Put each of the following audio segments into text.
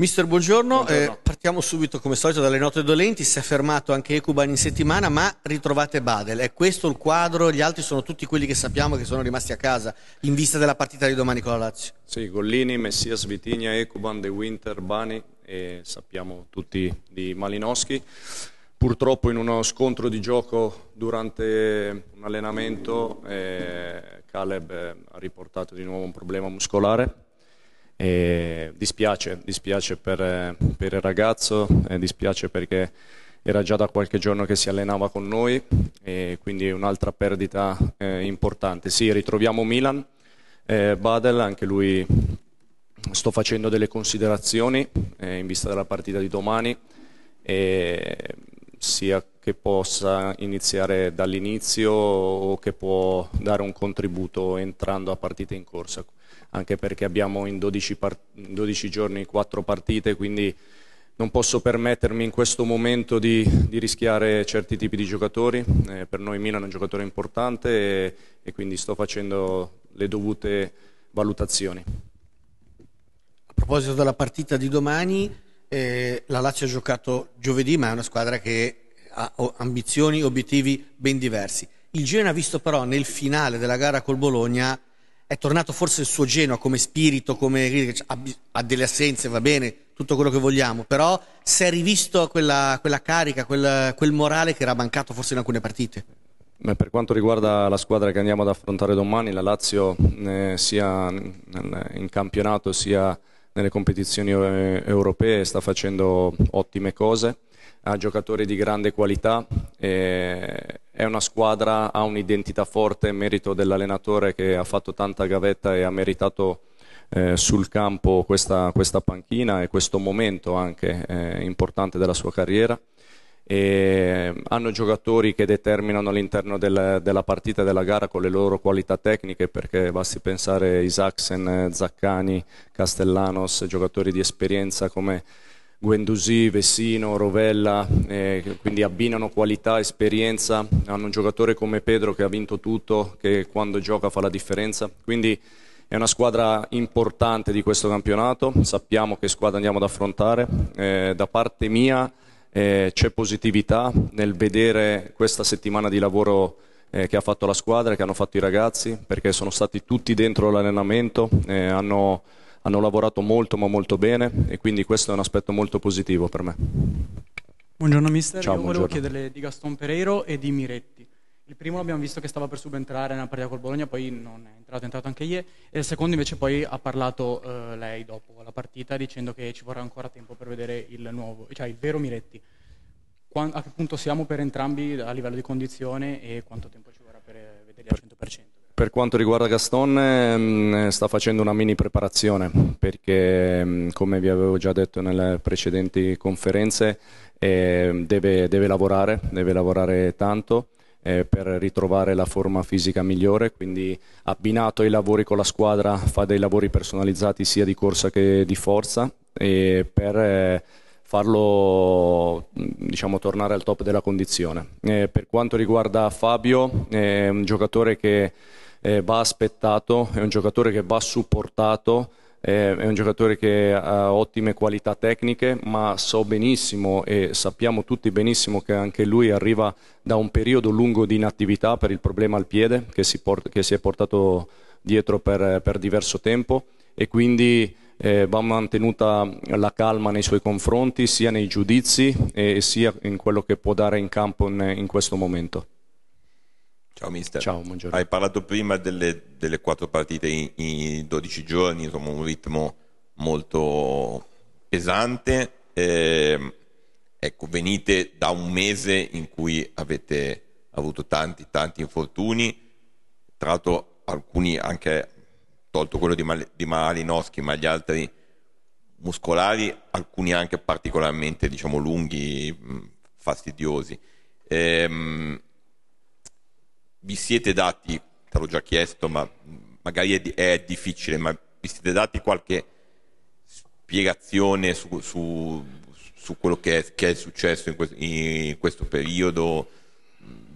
Mister, buongiorno. Eh, buongiorno. Eh, partiamo subito come solito dalle note dolenti. Si è fermato anche Ecuban in settimana, ma ritrovate Badel. È questo il quadro? Gli altri sono tutti quelli che sappiamo che sono rimasti a casa in vista della partita di domani con la Lazio. Sì, Gollini, Messias, Vitigna, Ecuban, De Winter, Bani e sappiamo tutti di Malinowski. Purtroppo in uno scontro di gioco durante un allenamento eh, Caleb eh, ha riportato di nuovo un problema muscolare e dispiace, dispiace per, per, il ragazzo, dispiace perché era già da qualche giorno che si allenava con noi e quindi un'altra perdita eh, importante. Sì, ritroviamo Milan, eh, Badel, anche lui sto facendo delle considerazioni eh, in vista della partita di domani, sia che possa iniziare dall'inizio o che può dare un contributo entrando a partita in corsa anche perché abbiamo in 12, part- 12 giorni 4 partite, quindi non posso permettermi in questo momento di, di rischiare certi tipi di giocatori. Eh, per noi Milan è un giocatore importante e, e quindi sto facendo le dovute valutazioni. A proposito della partita di domani, eh, la Lazio ha giocato giovedì, ma è una squadra che ha ambizioni, e obiettivi ben diversi. Il Genoa ha visto però nel finale della gara col Bologna è tornato forse il suo Genoa come spirito, come ha, delle assenze, va bene, tutto quello che vogliamo, però si è rivisto quella, quella carica, quel, quel, morale che era mancato forse in alcune partite. Beh, per quanto riguarda la squadra che andiamo ad affrontare domani, la Lazio eh, sia in campionato sia nelle competizioni eh, europee sta facendo ottime cose, ha giocatori di grande qualità e eh, è una squadra, ha un'identità forte, merito dell'allenatore che ha fatto tanta gavetta e ha meritato eh, sul campo questa, questa, panchina e questo momento anche eh, importante della sua carriera. E eh, hanno giocatori che determinano all'interno del, della partita della gara con le loro qualità tecniche perché basti pensare Isaacsen, Zaccani, Castellanos, giocatori di esperienza come Guendouzi, Vessino, Rovella, eh, quindi abbinano qualità, esperienza, hanno un giocatore come Pedro che ha vinto tutto, che quando gioca fa la differenza, quindi è una squadra importante di questo campionato, sappiamo che squadra andiamo ad affrontare, eh, da parte mia eh, c'è positività nel vedere questa settimana di lavoro eh, che ha fatto la squadra, che hanno fatto i ragazzi, perché sono stati tutti dentro l'allenamento, eh, hanno hanno lavorato molto ma molto bene e quindi questo è un aspetto molto positivo per me. Buongiorno mister, Ciao, io buongiorno. volevo chiederle di Gaston Pereiro e di Miretti. Il primo l'abbiamo visto che stava per subentrare nella partita col Bologna, poi non è entrato, è entrato anche ieri. E il secondo invece poi ha parlato eh, lei dopo la partita dicendo che ci vorrà ancora tempo per vedere il nuovo, cioè il vero Miretti. Quando, a che punto siamo per entrambi a livello di condizione e quanto tempo ci vorrà per eh, vederli al 100%? Per quanto riguarda Gaston, ehm, sta facendo una mini preparazione perché, ehm, come vi avevo già detto nelle precedenti conferenze, ehm, deve, deve lavorare, deve lavorare tanto eh, per ritrovare la forma fisica migliore, quindi abbinato ai lavori con la squadra fa dei lavori personalizzati sia di corsa che di forza e per eh, farlo diciamo, tornare al top della condizione. Eh, per quanto riguarda Fabio, è un giocatore che eh, va aspettato, è un giocatore che va supportato, eh, è un giocatore che ha ottime qualità tecniche, ma so benissimo e sappiamo tutti benissimo che anche lui arriva da un periodo lungo di inattività per il problema al piede che si, port- che si è portato dietro per, per diverso tempo e quindi eh, va mantenuta la calma nei suoi confronti, sia nei giudizi e, eh, sia in quello che può dare in campo in, in questo momento. Ciao mister. Ciao, buongiorno. Hai parlato prima delle, delle quattro partite in, in, 12 giorni, insomma un ritmo molto pesante. Eh, ecco, venite da un mese in cui avete avuto tanti, tanti infortuni, tra l'altro alcuni anche, tolto quello di, Mal- di Malinowski, ma gli altri muscolari, alcuni anche particolarmente diciamo, lunghi, fastidiosi. Eh, vi siete dati, te l'ho già chiesto, ma magari è, è, difficile, ma vi siete dati qualche spiegazione su, su, su quello che è, che è, successo in questo, in questo periodo?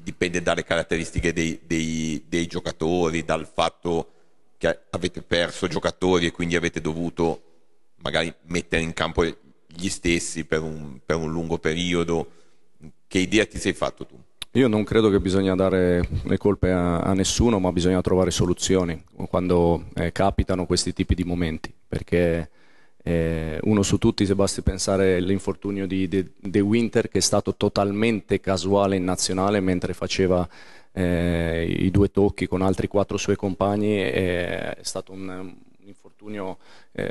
Dipende dalle caratteristiche dei, dei, dei giocatori, dal fatto che avete perso giocatori e quindi avete dovuto magari mettere in campo gli stessi per un, per un lungo periodo. Che idea ti sei fatto tu? Io non credo che bisogna dare le colpe a, a nessuno, ma bisogna trovare soluzioni quando eh, capitano questi tipi di momenti, perché eh, uno su tutti, se basti pensare all'infortunio di De, De, Winter, che è stato totalmente casuale in nazionale mentre faceva eh, i due tocchi con altri quattro suoi compagni, eh, è stato un, un infortunio eh,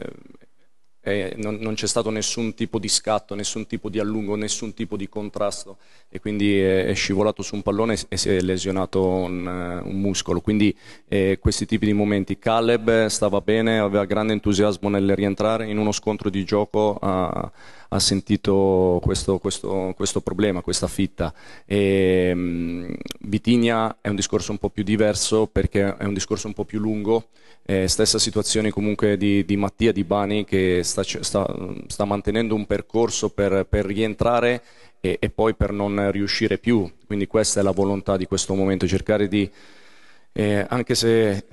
eh, non, non, c'è stato nessun tipo di scatto, nessun tipo di allungo, nessun tipo di contrasto e quindi è, scivolato su un pallone e si è lesionato un, eh, un muscolo. Quindi eh, questi tipi di momenti. Caleb stava bene, aveva grande entusiasmo nel rientrare in uno scontro di gioco. Ha, ha sentito questo, questo, questo, problema, questa fitta. E, ehm, mh, Bitigna è un discorso un po' più diverso perché è un discorso un po' più lungo. Eh, stessa situazione comunque di, di Mattia Di Bani che sta, sta, sta mantenendo un percorso per, per rientrare e, e, poi per non riuscire più. Quindi questa è la volontà di questo momento, cercare di, eh, anche se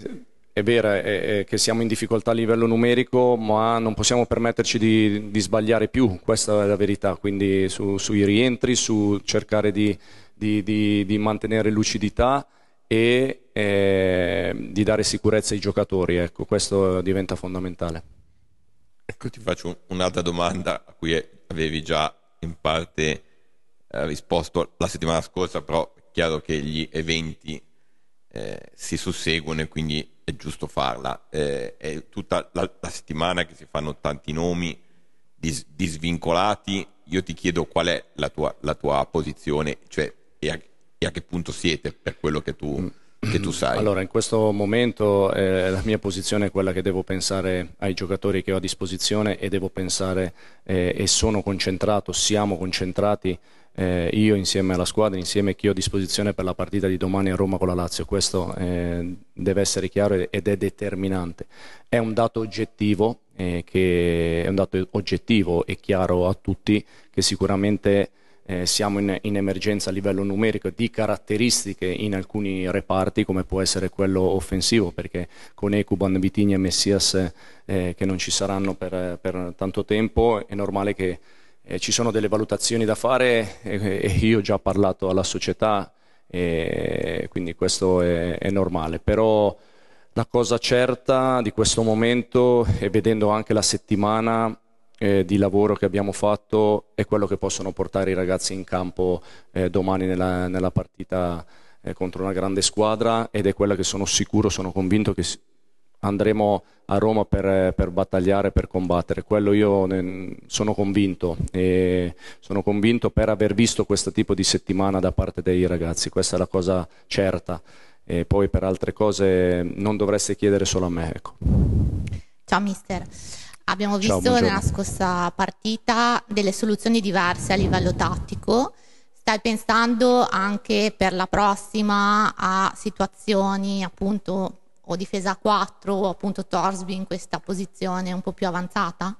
è vero è, è che siamo in difficoltà a livello numerico, ma non possiamo permetterci di, di sbagliare più, questa è la verità. Quindi su, sui rientri, su cercare di, di, di mantenere lucidità e eh, di dare sicurezza ai giocatori, ecco, questo diventa fondamentale. Ecco, ti faccio un'altra domanda a cui avevi già in parte eh, risposto la settimana scorsa, però è chiaro che gli eventi eh, si susseguono e quindi è giusto farla. Eh, è tutta la, la, settimana che si fanno tanti nomi dis, disvincolati. Io ti chiedo qual è la tua, la tua posizione cioè, e, a, e, a, che punto siete per quello che tu... Mm che tu sai? Allora, in questo momento eh, la mia posizione è quella che devo pensare ai giocatori che ho a disposizione e devo pensare eh, e sono concentrato, siamo concentrati eh, io insieme alla squadra, insieme a chi ho a disposizione per la partita di domani a Roma con la Lazio. Questo eh, deve essere chiaro ed è determinante. È un dato oggettivo, eh, che è un dato oggettivo e chiaro a tutti che sicuramente eh, siamo in, in, emergenza a livello numerico di caratteristiche in alcuni reparti come può essere quello offensivo perché con Ecuban, Vitigna e Messias eh, che non ci saranno per, per, tanto tempo è normale che eh, ci sono delle valutazioni da fare eh, e, io ho già parlato alla società e quindi questo è, è normale però la cosa certa di questo momento e vedendo anche la settimana eh, di lavoro che abbiamo fatto è quello che possono portare i ragazzi in campo eh, domani nella, nella partita eh, contro una grande squadra ed è quella che sono sicuro, sono convinto che andremo a Roma per, per battagliare, per combattere. Quello io ne, sono convinto e sono convinto per aver visto questo tipo di settimana da parte dei ragazzi, questa è la cosa certa. E poi per altre cose non dovreste chiedere solo a me. Ecco. Ciao mister. Abbiamo visto Ciao, nella scorsa partita delle soluzioni diverse a livello tattico. Stai pensando anche per la prossima a situazioni appunto o difesa 4 o appunto Torsby in questa posizione un po' più avanzata?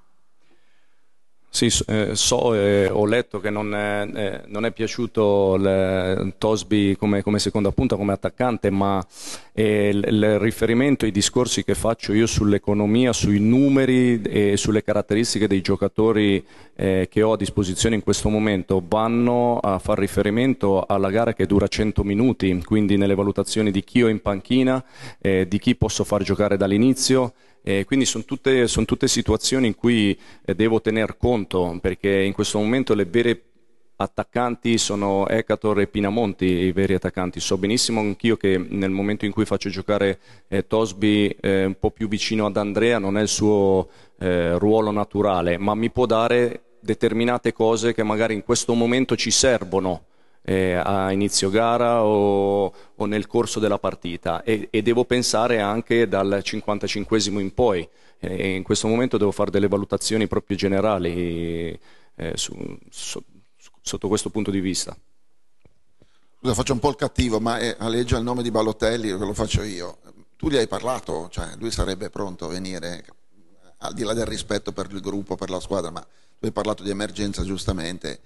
Sì, eh, so e eh, ho letto che non è, eh, non è piaciuto il Tosby come, come, seconda punta, come attaccante, ma il, il riferimento ai discorsi che faccio io sull'economia, sui numeri e sulle caratteristiche dei giocatori che ho a disposizione in questo momento vanno a far riferimento alla gara che dura 100 minuti, quindi nelle valutazioni di chi ho in panchina, di chi posso far giocare dall'inizio, eh, quindi sono tutte, son tutte, situazioni in cui eh, devo tener conto, perché in questo momento le vere attaccanti sono Ecator e Pinamonti, i veri attaccanti. So benissimo anch'io che nel momento in cui faccio giocare eh, Tosby eh, un po' più vicino ad Andrea non è il suo eh, ruolo naturale, ma mi può dare determinate cose che magari in questo momento ci servono eh, a inizio gara o, o, nel corso della partita e, e devo pensare anche dal 55 in poi. E eh, in questo momento devo fare delle valutazioni proprio generali eh, su, su, sotto questo punto di vista. Scusa, faccio un po' il cattivo, ma eh, alleggia il nome di Balotelli, lo faccio io. Tu gli hai parlato, cioè lui sarebbe pronto a venire, al di là del rispetto per il gruppo, per la squadra, ma tu hai parlato di emergenza giustamente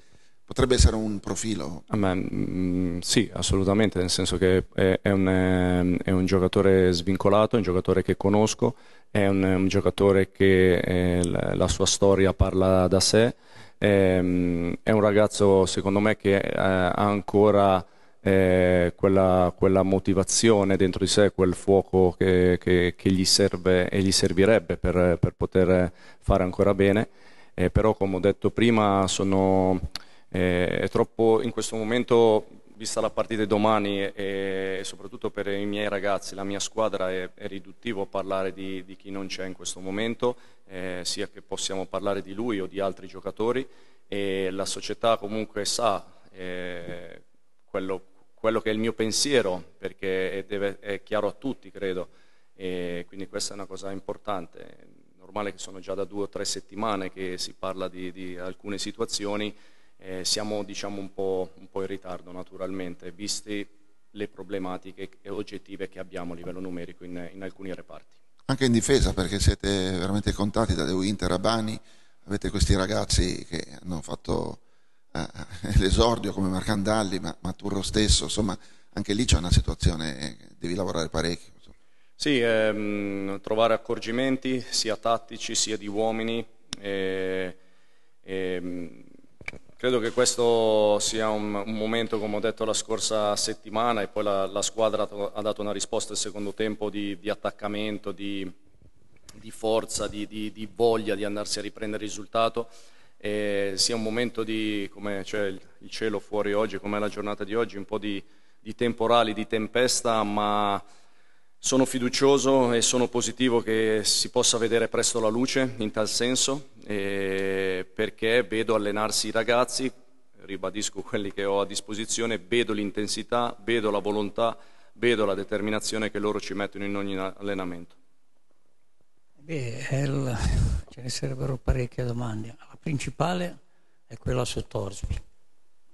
Potrebbe essere un profilo? Me, mm, sì, assolutamente, nel senso che è, è, un, è, un, giocatore svincolato, è un giocatore che conosco, è un, un giocatore che eh, la sua storia parla da sé, è, ehm, è un ragazzo secondo me che eh, ha ancora eh, quella, quella, motivazione dentro di sé, quel fuoco che, che, che gli serve e gli servirebbe per, per poter fare ancora bene, eh, però come ho detto prima sono eh, è troppo in questo momento, vista la partita di domani e, e, soprattutto per i miei ragazzi, la mia squadra, è, è riduttivo parlare di, di chi non c'è in questo momento, eh, sia che possiamo parlare di lui o di altri giocatori e la società comunque sa eh, quello, quello, che è il mio pensiero perché è, deve, è chiaro a tutti credo e quindi questa è una cosa importante è normale che sono già da due o tre settimane che si parla di, di alcune situazioni eh, siamo diciamo, un, po', un, po', in ritardo naturalmente, viste le problematiche oggettive che abbiamo a livello numerico in, in alcuni reparti. Anche in difesa perché siete veramente contati da De Winter a Bani, avete questi ragazzi che hanno fatto eh, l'esordio come Marcandalli, ma, ma Turro stesso, insomma anche lì c'è una situazione, devi lavorare parecchio. Sì, ehm, trovare accorgimenti sia tattici sia di uomini. Eh, ehm, Credo che questo sia un, un, momento, come ho detto la scorsa settimana, e poi la, la squadra ha dato una risposta al secondo tempo di, di attaccamento, di, di forza, di, di, voglia di andarsi a riprendere il risultato. E sia un momento di, come c'è il, il cielo fuori oggi, come è la giornata di oggi, un po' di temporali, di tempesta, ma sono fiducioso e sono positivo che si possa vedere presto la luce in tal senso, eh, perché vedo allenarsi i ragazzi, ribadisco quelli che ho a disposizione, vedo l'intensità, vedo la volontà, vedo la determinazione che loro ci mettono in ogni allenamento. Beh, el, ce ne sarebbero parecchie domande. La principale è quella su Torsby.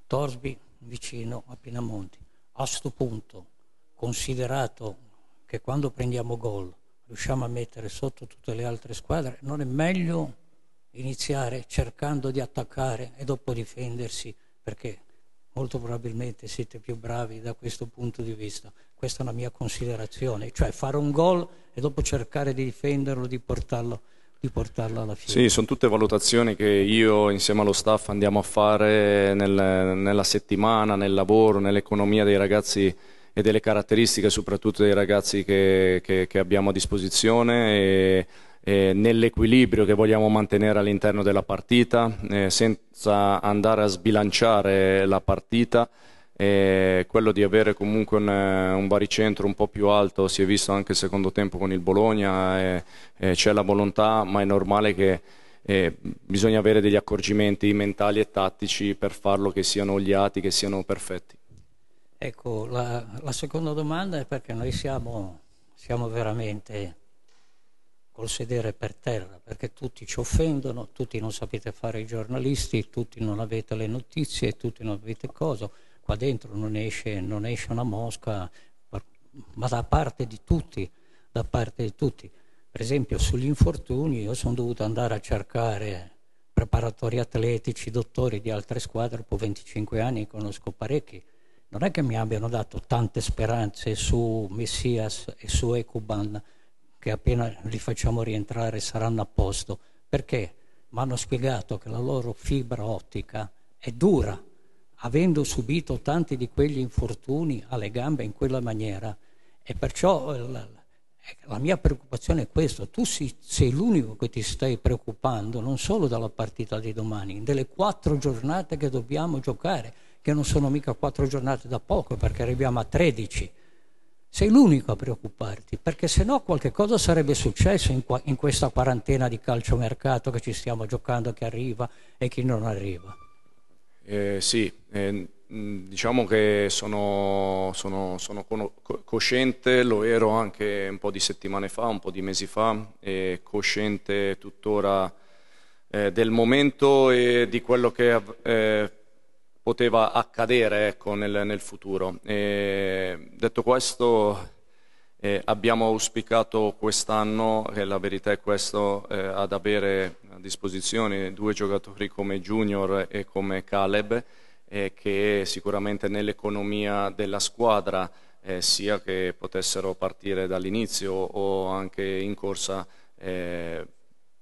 Torsby vicino a Pinamonti. A questo punto, considerato che quando prendiamo gol riusciamo a mettere sotto tutte le altre squadre, non è meglio iniziare cercando di attaccare e dopo difendersi perché molto probabilmente siete più bravi da questo punto di vista. Questa è una mia considerazione, cioè fare un gol e dopo cercare di difenderlo, di portarlo, di portarlo alla fine. Sì, sono tutte valutazioni che io insieme allo staff andiamo a fare nel, nella settimana, nel lavoro, nell'economia dei ragazzi e delle caratteristiche soprattutto dei ragazzi che, che, che abbiamo a disposizione e, e nell'equilibrio che vogliamo mantenere all'interno della partita eh, senza andare a sbilanciare la partita e quello di avere comunque un, un, baricentro un po' più alto si è visto anche il secondo tempo con il Bologna c'è la volontà ma è normale che eh, bisogna avere degli accorgimenti mentali e tattici per farlo che siano oliati, che siano perfetti Ecco, la, la, seconda domanda è perché noi siamo, siamo veramente col sedere per terra, perché tutti ci offendono, tutti non sapete fare i giornalisti, tutti non avete le notizie, tutti non avete cosa, qua dentro non esce, non esce una mosca, ma da parte di tutti, da parte di tutti. Per esempio sugli infortuni io sono dovuto andare a cercare preparatori atletici, dottori di altre squadre, dopo 25 anni conosco parecchi, non è che mi abbiano dato tante speranze su Messias e su Ecuban, che appena li facciamo rientrare saranno a posto, perché mi hanno spiegato che la loro fibra ottica è dura, avendo subito tanti di quegli infortuni alle gambe in quella maniera. E perciò eh, la, la mia preoccupazione è questa, tu sei, sei l'unico che ti stai preoccupando non solo della partita di domani, delle quattro giornate che dobbiamo giocare che non sono mica quattro giornate da poco perché arriviamo a 13. Sei l'unico a preoccuparti, perché se no qualche cosa sarebbe successo in, qua, in questa quarantena di calciomercato che ci stiamo giocando, che arriva e che non arriva. Eh, sì, eh, mm, diciamo che sono, sono, sono cosciente, lo ero anche un po' di settimane fa, un po' di mesi fa, e cosciente tuttora eh, del momento e di quello che eh, poteva accadere ecco, nel, nel, futuro. E, detto questo, eh, abbiamo auspicato quest'anno, e la verità è questo, eh, ad avere a disposizione due giocatori come Junior e come Caleb, eh, che sicuramente nell'economia della squadra, eh, sia che potessero partire dall'inizio o anche in corsa, eh,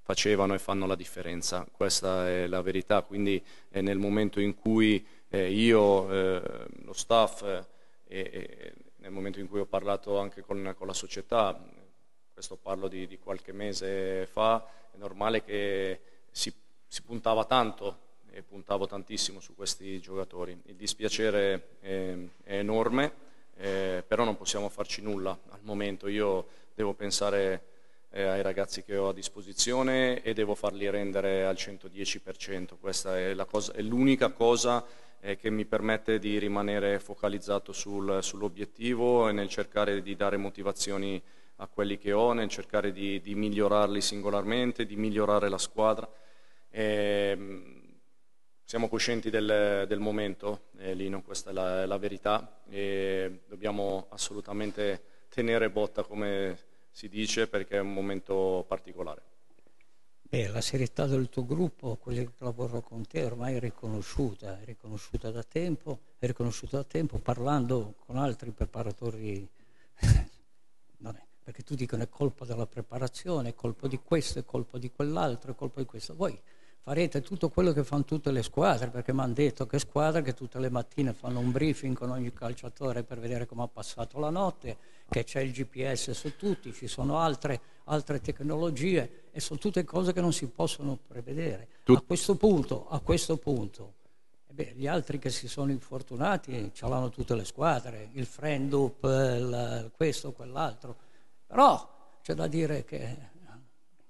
facevano e fanno la differenza. Questa è la verità, quindi è eh, nel momento in cui eh, io, eh, lo staff eh, e, nel momento in cui ho parlato anche con, con la società, questo parlo di, di, qualche mese fa, è normale che si, si, puntava tanto e puntavo tantissimo su questi giocatori. Il dispiacere è, è enorme, eh, però non possiamo farci nulla al momento. Io devo pensare eh, ai ragazzi che ho a disposizione e devo farli rendere al 110%. Questa è l'unica cosa eh, che mi permette di rimanere focalizzato sul, sull'obiettivo e nel cercare di dare motivazioni a quelli che ho, nel cercare di, di migliorarli singolarmente, di migliorare la squadra. E, ehm, siamo coscienti del, del momento, eh, Lino, questa è la, è la, verità e dobbiamo assolutamente tenere botta come si dice perché è un momento particolare. Beh, la serietà del tuo gruppo, quelli che lavorano con te, ormai è riconosciuta, è riconosciuta da tempo, è riconosciuta da tempo parlando con altri preparatori, è, perché tu dicono è colpa della preparazione, è colpa di questo, è colpa di quell'altro, è colpa di questo. Voi farete tutto quello che fanno tutte le squadre, perché mi hanno detto che squadre che tutte le mattine fanno un briefing con ogni calciatore per vedere come ha passato la notte, che c'è il GPS su tutti, ci sono altre altre tecnologie e sono tutte cose che non si possono prevedere. Tut- a questo punto, a questo punto eh beh, gli altri che si sono infortunati ce l'hanno tutte le squadre, il friend up, il, questo, quell'altro, però c'è da dire che eh,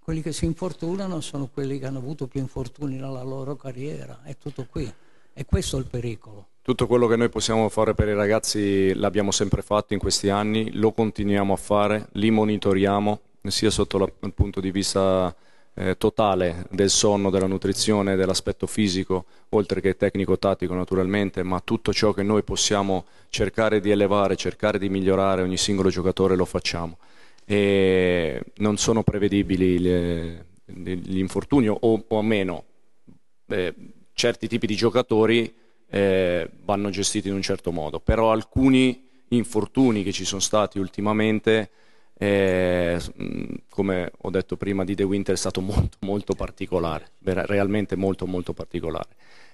quelli che si infortunano sono quelli che hanno avuto più infortuni nella loro carriera, è tutto qui. è questo il pericolo. Tutto quello che noi possiamo fare per i ragazzi l'abbiamo sempre fatto in questi anni, lo continuiamo a fare, li monitoriamo, sia sotto la, il punto di vista eh, totale del sonno, della nutrizione, dell'aspetto fisico, oltre che tecnico-tattico naturalmente, ma tutto ciò che noi possiamo cercare di elevare, cercare di migliorare ogni singolo giocatore lo facciamo. E non sono prevedibili le, gli infortuni o, o meno. Eh, certi tipi di giocatori eh, vanno gestiti in un certo modo, però alcuni infortuni che ci sono stati ultimamente e, mm, come ho detto prima di The Winter è stato molto molto particolare, realmente molto molto particolare.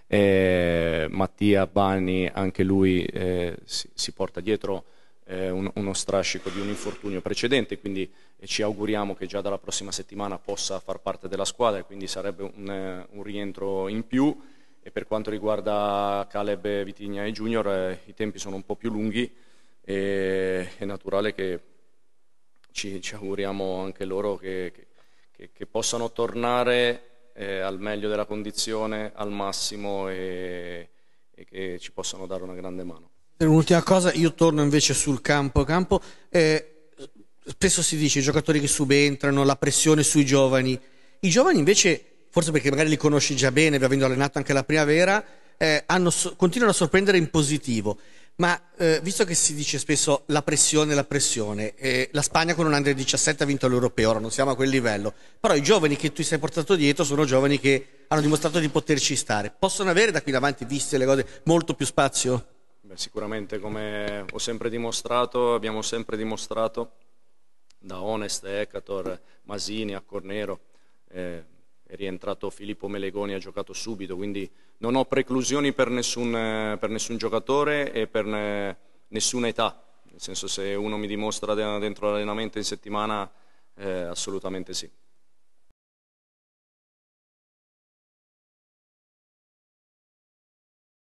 E, Mattia Bani, anche lui eh, si, si, porta dietro eh, un, uno strascico di un infortunio precedente, quindi eh, ci auguriamo che già dalla prossima settimana possa far parte della squadra e quindi sarebbe un, eh, un rientro in più. E per quanto riguarda Caleb Vitigna e Junior, eh, i tempi sono un po' più lunghi e è naturale che ci, ci auguriamo anche loro che, che, che possano tornare eh, al meglio della condizione, al massimo e, e che ci possano dare una grande mano. Per un'ultima cosa, io torno invece sul campo. campo eh, spesso si dice i giocatori che subentrano, la pressione sui giovani. I giovani invece, forse perché magari li conosci già bene, vi avendo allenato anche la primavera, eh, hanno, continuano a sorprendere in positivo. Ma eh, visto che si dice spesso la pressione, la pressione, eh, la Spagna con un Andrea 17 ha vinto l'Europeo, ora non siamo a quel livello, però i giovani che tu sei portato dietro sono giovani che hanno dimostrato di poterci stare. Possono avere da qui in avanti, viste le cose, molto più spazio? Beh, sicuramente, come ho sempre dimostrato, abbiamo sempre dimostrato, da Onest, Ecator, Masini a Cornero, eh, è rientrato Filippo Melegoni, ha giocato subito, quindi non ho preclusioni per nessun, eh, per nessun giocatore e per ne, eh, nessuna età, nel senso se uno mi dimostra dentro l'allenamento in settimana eh, assolutamente sì.